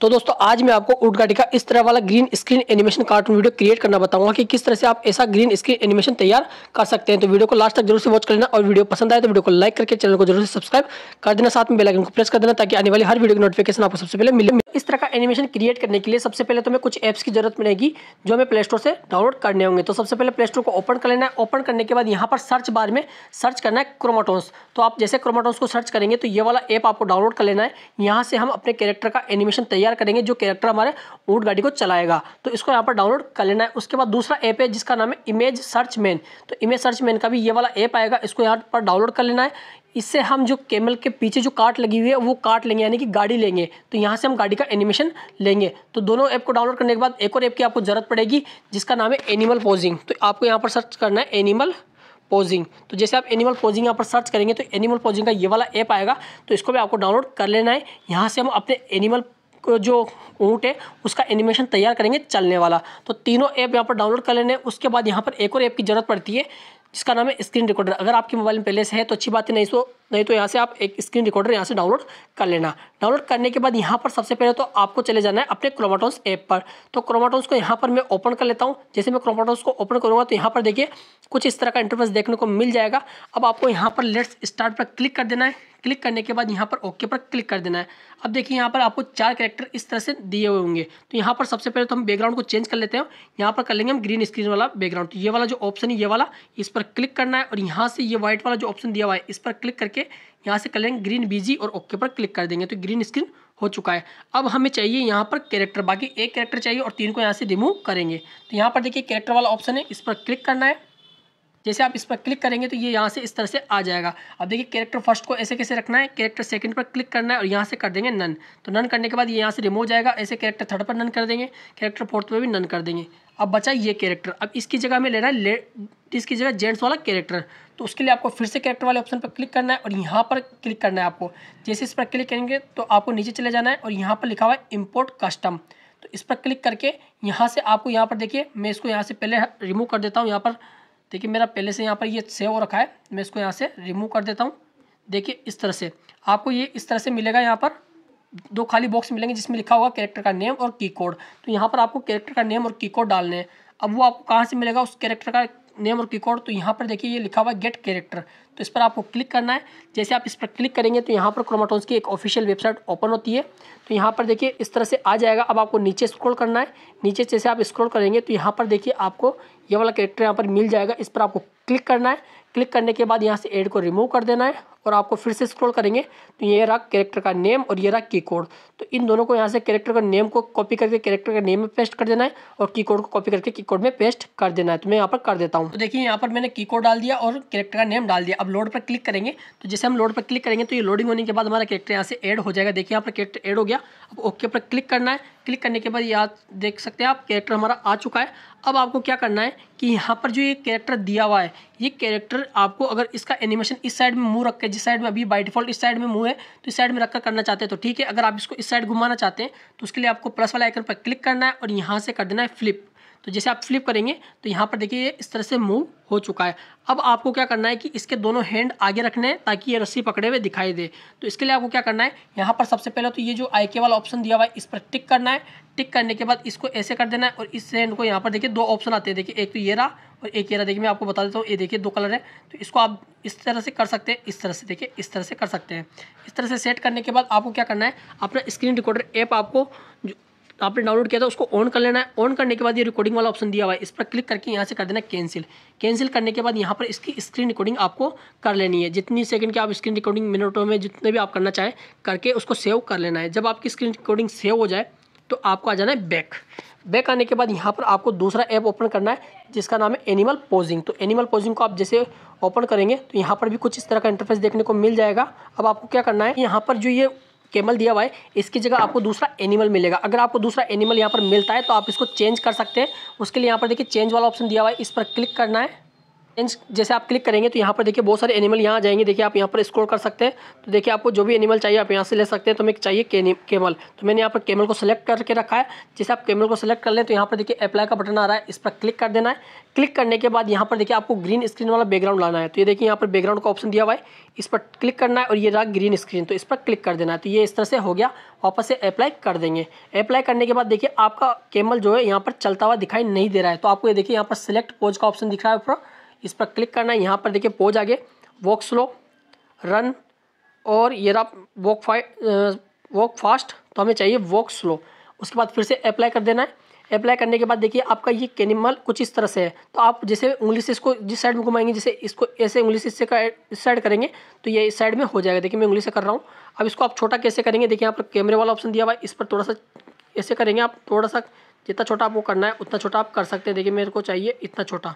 तो दोस्तों आज मैं आपको उडगाटी का इस तरह वाला green screen animation cartoon video create करना बताऊंगा कि किस तरह से आप ऐसा ग्रीन स्क्रीन एनिमेशन तैयार कर सकते हैं तो वीडियो को लास्ट तक जरूर से वॉच कर लेना और वीडियो पसंद आए तो वीडियो को लाइक करके चैनल को जरूर से सब्सक्राइब कर देना साथ में बेलाइन को प्रेस कर देना ताकि आने वाली हर वीडियो की नोटिफिकेशन आपको सबसे पहले मिले इस तरह का एनिमेशन क्रिएट करने के लिए सबसे पहले तो हमें कुछ ऐप्स की जरूरत मिलेगी जो हमें प्ले स्टोर से डाउनलोड करने होंगे तो सबसे पहले प्ले स्टोर को ओपन कर लेना है ओपन करने के बाद यहाँ पर सर्च बार में सर्च करना है क्रोमाटोन्स तो आप जैसे क्रोमाटोन्स को सर्च करेंगे तो ये वाला ऐप आपको डाउनलोड कर लेना है यहाँ से हम अपने कैरेक्टर का एनिमेशन तैयार तैयार करेंगे जो कैरेक्टर हमारे ऊँट गाड़ी को चलाएगा तो इसको यहाँ पर डाउनलोड कर लेना है उसके बाद दूसरा ऐप है जिसका नाम है इमेज सर्च मैन तो इमेज सर्च मैन का भी ये वाला ऐप आएगा इसको यहाँ पर डाउनलोड कर लेना है इससे हम जो कैमल के पीछे जो कार्ट लगी हुई है वो कार्ट लेंगे यानी कि गाड़ी लेंगे तो यहाँ से हम गाड़ी का एनिमेशन लेंगे तो दोनों ऐप को डाउनलोड करने के बाद एक और ऐप की आपको ज़रूरत पड़ेगी जिसका नाम है एनिमल पोजिंग तो आपको यहाँ पर सर्च करना है एनिमल पोजिंग तो जैसे आप एनिमल पोजिंग यहाँ पर सर्च करेंगे तो एनिमल पोजिंग का ये वाला ऐप आएगा तो इसको भी आपको डाउनलोड कर लेना है यहाँ से हम अपने एनिमल जो ऊँट है उसका एनिमेशन तैयार करेंगे चलने वाला तो तीनों ऐप यहाँ पर डाउनलोड कर लेने उसके बाद यहाँ पर एक और ऐप की ज़रूरत पड़ती है जिसका नाम है स्क्रीन रिकॉर्डर अगर आपके मोबाइल में पहले से है तो अच्छी बात है नहीं तो नहीं तो यहाँ से आप एक स्क्रीन रिकॉर्डर यहाँ से डाउनलोड कर लेना डाउनलोड करने के बाद यहाँ पर सबसे पहले तो आपको चले जाना है अपने क्रोमाटोन्स ऐप पर तो क्रोमाटोन्स को यहाँ पर मैं ओपन कर लेता हूँ जैसे मैं क्रोमाटोन्स को ओपन करूँगा तो यहाँ पर देखिए कुछ इस तरह का इंटरफेस देखने को मिल जाएगा अब आपको यहाँ पर लेट्स स्टार्ट पर क्लिक कर देना है क्लिक करने के बाद यहाँ पर ओके पर क्लिक कर देना है अब देखिए यहाँ पर आपको चार कैरेक्टर इस तरह से दिए हुए होंगे तो यहाँ पर सबसे पहले तो हम बैकग्राउंड को चेंज कर लेते हैं यहाँ पर कर लेंगे हम ग्रीन स्क्रीन वाला बैकग्राउंड तो ये वाला जो ऑप्शन है ये वाला इस पर पर क्लिक करना है और यहाँ से ये व्हाइट वाला जो ऑप्शन दिया हुआ है इस पर क्लिक करके यहाँ से कर लेंगे ग्रीन बीजी और ओके पर क्लिक कर देंगे तो ग्रीन स्क्रीन हो चुका है अब हमें चाहिए यहाँ पर कैरेक्टर बाकी एक कैरेक्टर चाहिए और तीन को यहाँ से रिमूव करेंगे तो यहाँ पर देखिए कैरेक्टर वाला ऑप्शन है इस पर क्लिक करना है जैसे आप इस पर क्लिक करेंगे तो ये यहाँ से इस तरह से आ जाएगा अब देखिए कैरेक्टर फर्स्ट को ऐसे कैसे रखना है कैरेक्टर सेकंड पर क्लिक करना है और यहाँ से कर देंगे नन तो नन करने के बाद ये यहाँ से रिमूव जाएगा ऐसे कैरेक्टर थर्ड पर नन कर देंगे कैरेक्टर फोर्थ पर भी नन कर देंगे अब बचा ये कैरेक्टर अब इसकी जगह में लेना है ले इसकी जगह जेंट्स वाला कैरेक्टर तो उसके लिए आपको फिर से कैरेक्टर वाले ऑप्शन पर क्लिक करना है और यहाँ पर क्लिक करना है आपको जैसे इस पर क्लिक करेंगे तो आपको नीचे चले जाना है और यहाँ पर लिखा हुआ है इम्पोर्ट कस्टम तो इस पर क्लिक करके यहाँ से आपको यहाँ पर देखिए मैं इसको यहाँ से पहले रिमूव कर देता हूँ यहाँ पर देखिए मेरा पहले से यहाँ पर ये सेव हो रखा है मैं इसको यहाँ से रिमूव कर देता हूँ देखिए इस तरह से आपको ये इस तरह से मिलेगा यहाँ पर दो खाली बॉक्स मिलेंगे जिसमें लिखा होगा कैरेक्टर का नेम और की कोड तो यहाँ पर आपको कैरेक्टर का नेम और की कोड डालने हैं अब वो आपको कहाँ से मिलेगा उस कैरेक्टर का नेम और कीकोड तो यहाँ पर देखिए ये लिखा हुआ है गेट कैरेक्टर तो इस पर आपको क्लिक करना है जैसे आप इस पर क्लिक करेंगे तो यहाँ पर क्रोमाटोन्स की एक ऑफिशियल वेबसाइट ओपन होती है तो यहाँ पर देखिए इस तरह से आ जाएगा अब आपको नीचे स्क्रॉल करना है नीचे जैसे आप स्क्रॉल करेंगे तो यहाँ पर देखिए आपको ये वाला कैरेक्टर यहाँ पर मिल जाएगा इस पर आपको क्लिक करना है क्लिक करने के बाद यहाँ से एड को रिमूव कर देना है और आपको फिर से स्क्रॉल करेंगे तो ये रहा कैरेक्टर का नेम और ये रहा की कोड तो इन दोनों को यहाँ से कैरेक्टर का नेम को कॉपी करके कैरेक्टर का नेम में पेस्ट कर देना है और की कोड को कॉपी करके की कोड में पेस्ट कर देना है तो मैं यहाँ पर कर देता हूँ तो देखिए यहाँ पर मैंने की कोड डाल दिया और कैरेक्टर का नेम डाल दिया अब लोड पर क्लिक करेंगे तो जैसे हम लोड पर क्लिक करेंगे तो ये लोडिंग होने के बाद हमारा कैरेक्टर यहाँ से एड हो जाएगा देखिए यहाँ पर कैरेक्टर एड हो गया अब ओके पर क्लिक करना है क्लिक करने के बाद याद देख सकते हैं आप कैरेक्टर हमारा आ चुका है अब आपको क्या करना है कि यहाँ पर जो ये कैरेक्टर दिया हुआ है ये कैरेक्टर आपको अगर इसका एनिमेशन इस साइड में मुंह रख के जिस साइड में अभी बाई डिफॉल्ट इस साइड में मुंह है तो इस साइड में रखकर करना चाहते हैं तो ठीक है अगर आप इसको इस साइड घुमाना चाहते हैं तो उसके लिए आपको प्लस वाला आइकन पर क्लिक करना है और यहाँ से कर देना है फ्लिप तो जैसे आप फ्लिप करेंगे तो यहाँ पर देखिए इस तरह से मूव हो चुका है अब आपको क्या करना है कि इसके दोनों हैंड आगे रखने हैं ताकि ये रस्सी पकड़े हुए दिखाई दे तो इसके लिए आपको क्या करना है यहाँ पर सबसे पहले तो ये जो आई के वाला ऑप्शन दिया हुआ है इस पर टिक करना है टिक करने के बाद इसको ऐसे कर देना है और इस हैंड को यहाँ पर देखिए दो ऑप्शन आते हैं देखिए एक तो ये रहा और एक ये रहा देखिए मैं आपको बता देता हूँ ये देखिए दो कलर है तो इसको आप इस तरह से कर सकते हैं इस तरह से देखिए इस तरह से कर सकते हैं इस तरह से सेट करने के बाद आपको क्या करना है अपना स्क्रीन रिकॉर्डर ऐप आपको आपने डाउनलोड किया था उसको ऑन कर लेना है ऑन करने के बाद ये रिकॉर्डिंग वाला ऑप्शन दिया हुआ है इस पर क्लिक करके यहाँ से कर देना कैंसिल कैंसिल करने के बाद यहाँ पर इसकी स्क्रीन रिकॉर्डिंग आपको कर लेनी है जितनी सेकंड की आप स्क्रीन रिकॉर्डिंग मिनटों में जितने भी आप करना चाहें करके उसको सेव कर लेना है जब आपकी स्क्रीन रिकॉर्डिंग सेव हो जाए तो आपको आ जाना है बैक बैक आने के बाद यहाँ पर आपको दूसरा ऐप ओपन करना है जिसका नाम है एनिमल पोजिंग तो एनिमल पोजिंग को आप जैसे ओपन करेंगे तो यहाँ पर भी कुछ इस तरह का इंटरफेस देखने को मिल जाएगा अब आपको क्या करना है यहाँ पर जो ये कैमल दिया हुआ है इसकी जगह आपको दूसरा एनिमल मिलेगा अगर आपको दूसरा एनिमल यहाँ पर मिलता है तो आप इसको चेंज कर सकते हैं उसके लिए यहाँ पर देखिए चेंज वाला ऑप्शन दिया हुआ है इस पर क्लिक करना है जैसे आप क्लिक करेंगे तो यहाँ पर देखिए बहुत सारे एनिमल यहाँ जाएंगे देखिए आप यहाँ पर स्क्रॉल कर सकते हैं तो देखिए आपको जो भी एनिमल चाहिए आप यहाँ से ले सकते हैं तो मेरे चाहिए केमल तो मैंने यहाँ पर केमल को सेलेक्ट करके रखा है जैसे आप केमल को सेलेक्ट कर लें तो यहाँ पर देखिए अप्लाई का बटन आ रहा है इस पर क्लिक कर देना है क्लिक करने के बाद यहाँ पर देखिए आपको ग्रीन स्क्रीन वाला बैकग्राउंड लाना है तो ये देखिए यहाँ पर बैकग्राउंड का ऑप्शन दिया हुआ है इस पर क्लिक करना है और ये रहा ग्रीन स्क्रीन तो इस पर क्लिक कर देना है तो ये इस तरह से हो गया वापस से अप्लाई कर देंगे अप्लाई करने के बाद देखिए आपका केमल जो है यहाँ पर चलता हुआ दिखाई नहीं दे रहा है तो आपको ये देखिए यहाँ पर सिलेक्ट पोज का ऑप्शन दिख रहा है ऊपर इस पर क्लिक करना है यहाँ पर देखिए पोज आगे वॉक स्लो रन और ये रहा वॉक फाइट वॉक फास्ट तो हमें चाहिए वॉक स्लो उसके बाद फिर से अप्लाई कर देना है अप्लाई करने के बाद देखिए आपका ये कैनिमल कुछ इस तरह से है तो आप जैसे उंगली से इसको जिस साइड में घुमाएंगे जैसे इसको ऐसे उंगली से इससे इस साइड करेंगे तो ये इस साइड में हो जाएगा देखिए मैं उंगली से कर रहा हूँ अब इसको आप छोटा कैसे करेंगे देखिए यहाँ पर कैमरे वाला ऑप्शन दिया हुआ है इस पर थोड़ा सा ऐसे करेंगे आप थोड़ा सा जितना छोटा आपको करना है उतना छोटा आप कर सकते हैं देखिए मेरे को चाहिए इतना छोटा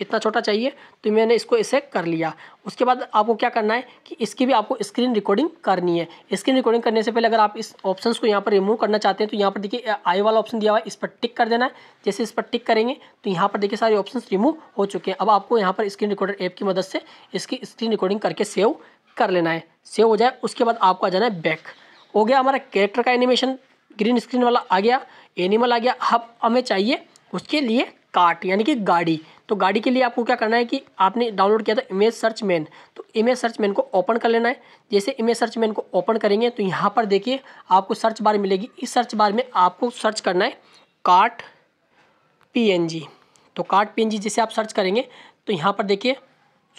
इतना छोटा चाहिए तो मैंने इसको इसे कर लिया उसके बाद आपको क्या करना है कि इसकी भी आपको स्क्रीन रिकॉर्डिंग करनी है स्क्रीन रिकॉर्डिंग करने से पहले अगर आप इस ऑप्शन को यहाँ पर रिमूव करना चाहते हैं तो यहाँ पर देखिए आई वाला ऑप्शन दिया हुआ है इस पर टिक कर देना है जैसे इस पर टिक करेंगे तो यहाँ पर देखिए सारे ऑप्शन रिमूव हो चुके हैं अब आपको यहाँ पर स्क्रीन रिकॉर्डर ऐप की मदद से इसकी स्क्रीन रिकॉर्डिंग करके सेव कर लेना है सेव हो जाए उसके बाद आपको आ जाना है बैक हो गया हमारा कैरेक्टर का एनिमेशन ग्रीन स्क्रीन वाला आ गया एनिमल आ गया अब हमें चाहिए उसके लिए कार्ट यानी कि गाड़ी तो गाड़ी के लिए आपको क्या करना है कि आपने डाउनलोड किया था इमेज सर्च मैन तो इमेज सर्च मैन को ओपन कर लेना है जैसे इमेज सर्च मैन को ओपन करेंगे तो यहाँ पर देखिए आपको सर्च बार मिलेगी इस सर्च बार में आपको सर्च करना है कार्ट पी तो कार्ट पी जैसे आप सर्च करेंगे तो यहाँ पर देखिए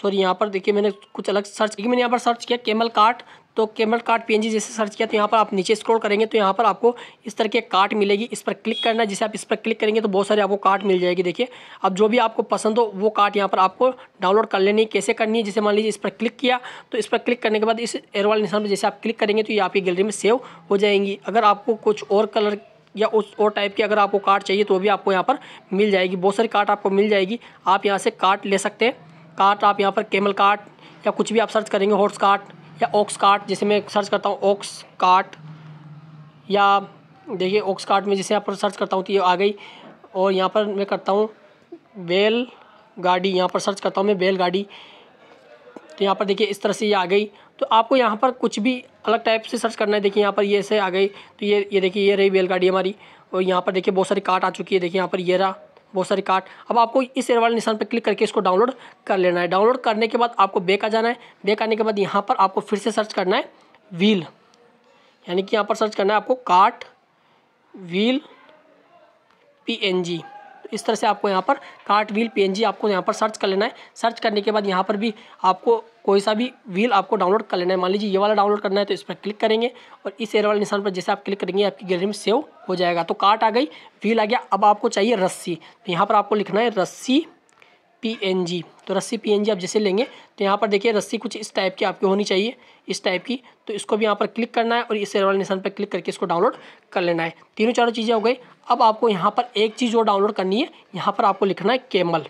सॉरी यहाँ पर देखिए मैंने कुछ अलग सर्च की मैंने यहाँ पर सर्च किया केमल कार्ट तो केमल कार्ड पी जैसे सर्च किया तो यहाँ पर आप नीचे स्क्रॉल करेंगे तो यहाँ पर आपको इस तरह के कार्ट मिलेगी इस पर क्लिक करना जैसे आप इस पर क्लिक करेंगे तो बहुत सारे आपको कार्ट मिल जाएगी देखिए अब जो भी आपको पसंद हो वो कार्ट यहाँ पर आपको डाउनलोड कर लेनी कैसे करनी है जैसे मान लीजिए इस पर क्लिक किया तो इस पर क्लिक करने के बाद इस वाले निशान पर जैसे आप क्लिक करेंगे तो ये आपकी गैलरी में सेव हो जाएंगी अगर आपको कुछ और कलर या उस और टाइप की अगर आपको कार्ड चाहिए तो भी आपको यहाँ पर मिल जाएगी बहुत सारी कार्ड आपको मिल जाएगी आप यहाँ से कार्ड ले सकते हैं कार्ट आप यहाँ पर केमल कार्ट या कुछ भी आप सर्च करेंगे हॉट्स कार्ट या ओक्स कार्ट जैसे मैं सर्च करता हूँ ओक्स कार्ट या देखिए ओक्स कार्ट में जैसे यहाँ पर सर्च करता हूँ तो ये आ गई और यहाँ पर मैं करता हूँ बैल गाड़ी यहाँ पर सर्च करता हूँ मैं बैल गाड़ी तो यहाँ पर देखिए इस तरह से ये आ गई तो आपको यहाँ पर कुछ भी अलग टाइप से सर्च करना है देखिए यहाँ पर ये ऐसे आ गई तो ये ये देखिए ये रही बैलगाड़ी हमारी और यहाँ पर देखिए बहुत सारी काट आ चुकी है देखिए यहाँ पर ये रहा बहुत सारी कार्ड अब आपको इस एयर वाले निशान पर क्लिक करके इसको डाउनलोड कर लेना है डाउनलोड करने के बाद आपको बेक आ जाना है बेक आने के बाद यहाँ पर आपको फिर से सर्च करना है व्हील यानी कि यहाँ पर सर्च करना है आपको cart wheel P N G इस तरह से आपको यहाँ पर कार्ट व्हील पी आपको यहाँ पर सर्च कर लेना है सर्च करने के बाद यहाँ पर भी आपको कोई सा भी व्हील आपको डाउनलोड कर लेना है मान लीजिए ये वाला डाउनलोड करना है तो इस पर क्लिक करेंगे और इस एयर वाले निशान पर जैसे आप क्लिक करेंगे आपकी गैलरी में सेव हो जाएगा तो कार्ट आ गई व्हील आ गया अब आपको चाहिए रस्सी तो यहाँ पर आपको लिखना है रस्सी पी तो रस्सी पी आप जैसे लेंगे तो यहाँ पर देखिए रस्सी कुछ इस टाइप की आपकी होनी चाहिए इस टाइप की तो इसको भी यहाँ पर क्लिक करना है और इस वाले निशान पर क्लिक करके इसको डाउनलोड कर लेना है तीनों चारों चीज़ें हो गई अब आपको यहाँ पर एक चीज़ और डाउनलोड करनी है यहाँ पर आपको लिखना है केमल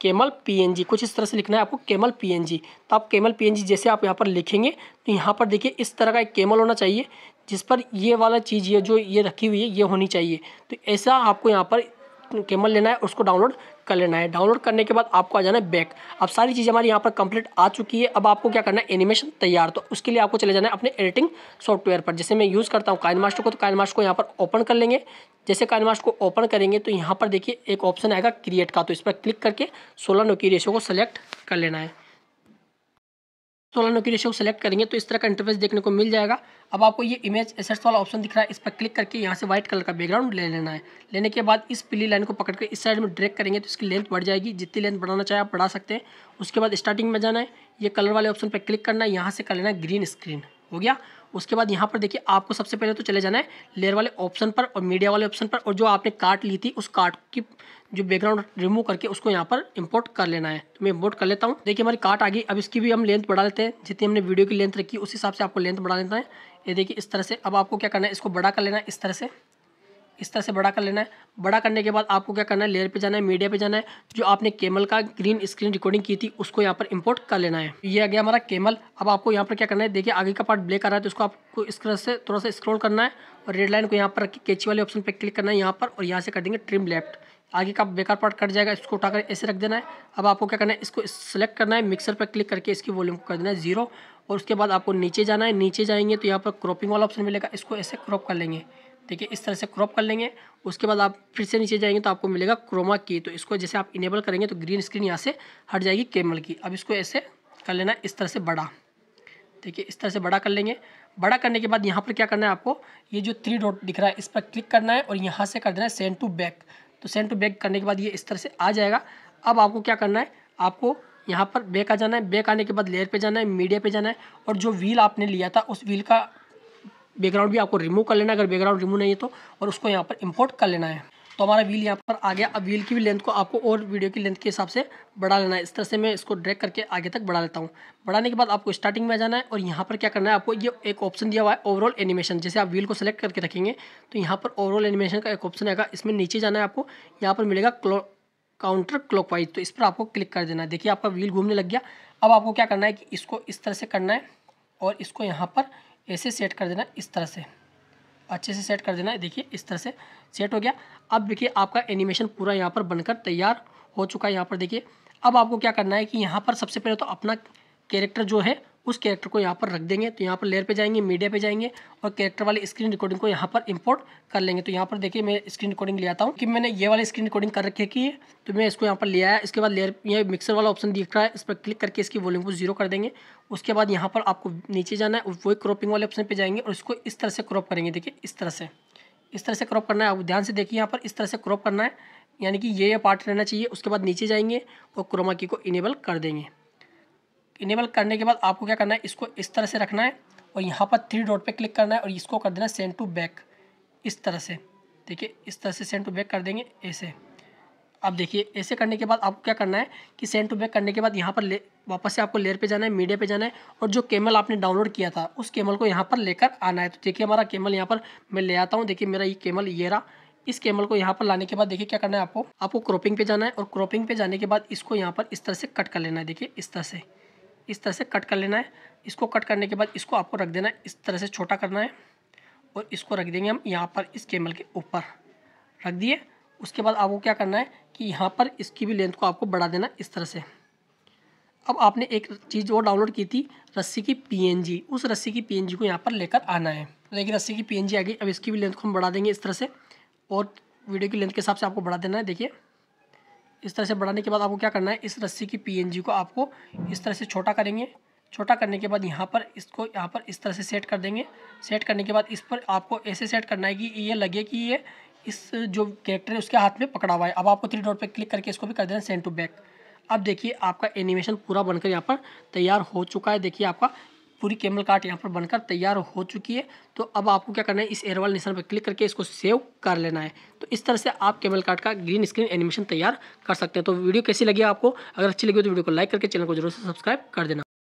केमल जी कुछ इस तरह से लिखना है आपको केमल जी तो आप केमल जी जैसे आप यहाँ पर लिखेंगे तो यहाँ पर देखिए इस तरह का एक केमल होना चाहिए जिस पर ये वाला चीज़ ये जो ये रखी हुई है ये होनी चाहिए तो ऐसा आपको यहाँ पर केमल लेना है उसको डाउनलोड कर लेना है डाउनलोड करने के बाद आपको आ जाना है बैक अब सारी चीज़ हमारी यहाँ पर कंप्लीट आ चुकी है अब आपको क्या करना है एनिमेशन तैयार तो उसके लिए आपको चले जाना है अपने एडिटिंग सॉफ्टवेयर पर जैसे मैं यूज़ करता हूँ काइन मास्टर को तो काइन को यहाँ पर ओपन कर लेंगे जैसे काइन को ओपन करेंगे तो यहाँ पर देखिए एक ऑप्शन आएगा क्रिएट का तो इस पर क्लिक करके सोलह नो की को सेलेक्ट कर लेना है सोलह नोकी रेशियो सेलेक्ट करेंगे तो इस तरह का इंटरफेस देखने को मिल जाएगा अब आपको ये इमेज एसेट्स वाला ऑप्शन दिख रहा है इस पर क्लिक करके यहाँ से व्हाइट कलर का बैकग्राउंड ले लेना है लेने के बाद इस पीली लाइन को पकड़ कर इस साइड में ड्रैग करेंगे तो इसकी लेंथ बढ़ जाएगी जितनी लेंथ बढ़ाना चाहे आप बढ़ा सकते हैं उसके बाद स्टार्टिंग में जाना है ये कलर वाले ऑप्शन पर क्लिक करना है यहाँ से कर लेना है ग्रीन स्क्रीन हो गया उसके बाद यहाँ पर देखिए आपको सबसे पहले तो चले जाना है लेयर वाले ऑप्शन पर और मीडिया वाले ऑप्शन पर और जो आपने कार्ट ली थी उस कार्ट की जो बैकग्राउंड रिमूव करके उसको यहाँ पर इंपोर्ट कर लेना है तो मैं इंपोर्ट कर लेता हूँ देखिए हमारी कार्ट आ गई अब इसकी भी हम लेंथ बढ़ा लेते हैं जितनी हमने वीडियो की लेंथ रखी उस हिसाब से आपको लेंथ बढ़ा लेना है ये देखिए इस तरह से अब आपको क्या करना है इसको बड़ा कर लेना है इस तरह से इस तरह से बड़ा कर लेना है बड़ा करने के बाद आपको क्या करना है लेयर पे जाना है मीडिया पे जाना है जो आपने केमल का ग्रीन स्क्रीन रिकॉर्डिंग की थी उसको यहाँ पर इम्पोर्ट कर लेना है ये आ गया हमारा केमल अब आपको यहाँ पर क्या करना है देखिए आगे का पार्ट ब्लैक आ रहा है तो इसको आपको इस तरह से थोड़ा सा स्क्रोल करना है और रेड लाइन को यहाँ पर रख के कैची वाले ऑप्शन पर क्लिक करना है यहाँ पर और यहाँ से कर देंगे ट्रिम लेफ्ट आगे का बेकार पार्ट कट जाएगा इसको उठाकर ऐसे रख देना है अब आपको क्या करना है इसको सेलेक्ट करना है मिक्सर पर क्लिक करके इसकी वॉल्यूम को कर देना है जीरो और उसके बाद आपको नीचे जाना है नीचे जाएंगे तो यहाँ पर क्रॉपिंग वाला ऑप्शन मिलेगा इसको ऐसे क्रॉप कर लेंगे ठीक है इस तरह से क्रॉप कर लेंगे उसके बाद आप फिर से नीचे जाएंगे तो आपको मिलेगा क्रोमा की तो इसको जैसे आप इनेबल करेंगे तो ग्रीन स्क्रीन यहाँ से हट जाएगी केमल की अब इसको ऐसे कर लेना इस तरह से बड़ा ठीक है इस तरह से बड़ा कर लेंगे बड़ा करने के बाद यहाँ पर क्या करना है आपको ये जो थ्री डॉट दिख रहा है इस पर क्लिक करना है और यहाँ से कर देना है सेंड टू बैक तो सेंड टू बैक करने के बाद ये इस तरह से आ जाएगा अब आपको क्या करना है आपको यहाँ पर बैक आ जाना है बैक आने के बाद लेयर पे जाना है मीडिया पे जाना है और जो व्हील आपने लिया था उस व्हील का बैकग्राउंड भी आपको रिमूव कर लेना है अगर बैकग्राउंड रिमूव नहीं है तो और उसको यहाँ पर इम्पोर्ट कर लेना है तो हमारा व्हील यहाँ पर आ गया अब व्हील की भी लेंथ को आपको और वीडियो की लेंथ के हिसाब से बढ़ा लेना है इस तरह से मैं इसको ड्रैग करके आगे तक बढ़ा लेता हूँ बढ़ाने के बाद आपको स्टार्टिंग में जाना है और यहाँ पर क्या करना है आपको ये एक ऑप्शन दिया हुआ है ओवरऑल एनिमेशन जैसे आप व्हील को सेलेक्ट करके रखेंगे तो यहाँ पर ओवरऑल एनिमेशन का एक ऑप्शन आएगा इसमें नीचे जाना है आपको यहाँ पर मिलेगा काउंटर क्लॉक तो इस पर आपको क्लिक कर देना है देखिए आपका व्हील घूमने लग गया अब आपको क्या करना है कि इसको इस तरह से करना है और इसको यहाँ पर ऐसे सेट कर देना इस तरह से अच्छे से सेट कर देना देखिए इस तरह से सेट हो गया अब देखिए आपका एनिमेशन पूरा यहाँ पर बनकर तैयार हो चुका है यहाँ पर देखिए अब आपको क्या करना है कि यहाँ पर सबसे पहले तो अपना कैरेक्टर जो है उस कैरेक्टर को यहाँ पर रख देंगे तो यहाँ पर लेयर पे जाएंगे मीडिया पे जाएंगे और कैरेक्टर वाली स्क्रीन रिकॉर्डिंग को यहाँ पर इंपोर्ट कर लेंगे तो यहाँ पर देखिए मैं स्क्रीन रिकॉर्डिंग ले आता हूँ कि मैंने ये वाली स्क्रीन रिकॉर्डिंग कर रखी है तो मैं इसको यहाँ पर ले आया इसके बाद लेयर ये मिक्सर वाला ऑप्शन दिख रहा है इस पर क्लिक करके इसकी वॉल्यूम को जीरो कर देंगे उसके बाद यहाँ पर आपको नीचे जाना है वही क्रॉपिंग वाले ऑप्शन पर जाएंगे और इसको इस तरह से क्रॉप करेंगे देखिए इस तरह से इस तरह से क्रॉप करना है आप ध्यान से देखिए यहाँ पर इस तरह से क्रॉप करना है यानी कि ये पार्ट रहना चाहिए उसके बाद नीचे जाएंगे और क्रोमा की को इनेबल कर देंगे इनेबल करने के बाद आपको क्या करना है इसको इस तरह से रखना है और यहाँ पर थ्री डॉट पे क्लिक करना है और इसको कर देना सेंड टू बैक इस तरह से देखिए इस तरह से सेंड टू बैक कर देंगे ऐसे अब देखिए ऐसे करने के बाद आपको क्या करना है कि सेंड टू बैक करने के बाद यहाँ पर ले वापस से आपको लेयर पे जाना है मीडिया पे जाना है और जो केमल आपने डाउनलोड किया था उस केमल को यहाँ पर लेकर आना है तो देखिए हमारा केमल यहाँ पर मैं ले आता हूँ देखिए मेरा ये केमल ये रहा इस केमल को यहाँ पर लाने के बाद देखिए क्या करना है आपको आपको क्रॉपिंग पे जाना है और क्रॉपिंग पे जाने के बाद इसको यहाँ पर इस तरह से कट कर लेना है देखिए इस तरह से इस तरह से कट कर लेना है इसको कट करने के बाद इसको आपको रख देना है इस तरह से छोटा करना है और इसको रख देंगे हम यहाँ पर इस केमल के ऊपर रख दिए उसके बाद आपको क्या करना है कि यहाँ पर इसकी भी लेंथ को आपको बढ़ा देना इस तरह से अब आपने एक चीज़ और डाउनलोड की थी रस्सी की पीएनजी उस रस्सी की पीएनजी को यहाँ पर लेकर आना है देखिए रस्सी की पीएनजी आ गई अब इसकी भी लेंथ को हम बढ़ा देंगे इस तरह से और वीडियो की लेंथ के हिसाब से आपको बढ़ा देना है देखिए इस तरह से बढ़ाने के बाद आपको क्या करना है इस रस्सी की पी को आपको इस तरह से छोटा करेंगे छोटा करने के बाद यहाँ पर इसको यहाँ पर इस तरह से सेट कर देंगे सेट करने के बाद इस पर आपको ऐसे सेट करना है कि ये लगे कि ये इस जो कैरेक्टर है उसके हाथ में पकड़ा हुआ है अब आपको थ्री डॉट पर क्लिक करके इसको भी कर देना सेंड टू बैक अब देखिए आपका एनिमेशन पूरा बनकर यहाँ पर तैयार हो चुका है देखिए आपका पूरी कैमल कार्ट यहाँ पर बनकर तैयार हो चुकी है तो अब आपको क्या करना है इस एयर वाले निशान पर क्लिक करके इसको सेव कर लेना है तो इस तरह से आप कैमल कार्ट का ग्रीन स्क्रीन एनिमेशन तैयार कर सकते हैं तो वीडियो कैसी लगी आपको अगर अच्छी लगी तो वीडियो को लाइक करके चैनल को जरूर से सब्सक्राइब कर देना